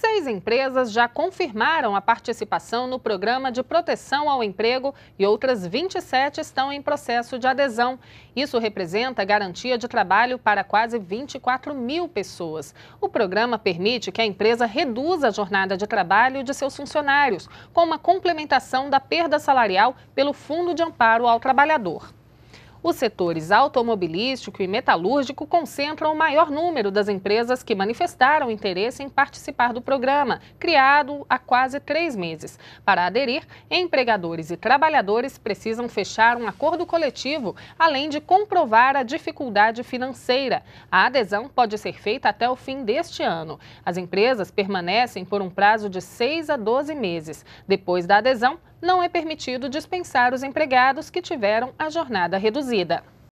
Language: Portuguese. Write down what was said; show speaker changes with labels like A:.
A: Seis empresas já confirmaram a participação no programa de proteção ao emprego e outras 27 estão em processo de adesão. Isso representa garantia de trabalho para quase 24 mil pessoas. O programa permite que a empresa reduza a jornada de trabalho de seus funcionários, com uma complementação da perda salarial pelo Fundo de Amparo ao Trabalhador. Os setores automobilístico e metalúrgico concentram o maior número das empresas que manifestaram interesse em participar do programa, criado há quase três meses. Para aderir, empregadores e trabalhadores precisam fechar um acordo coletivo, além de comprovar a dificuldade financeira. A adesão pode ser feita até o fim deste ano. As empresas permanecem por um prazo de 6 a 12 meses. Depois da adesão, não é permitido dispensar os empregados que tiveram a jornada reduzida.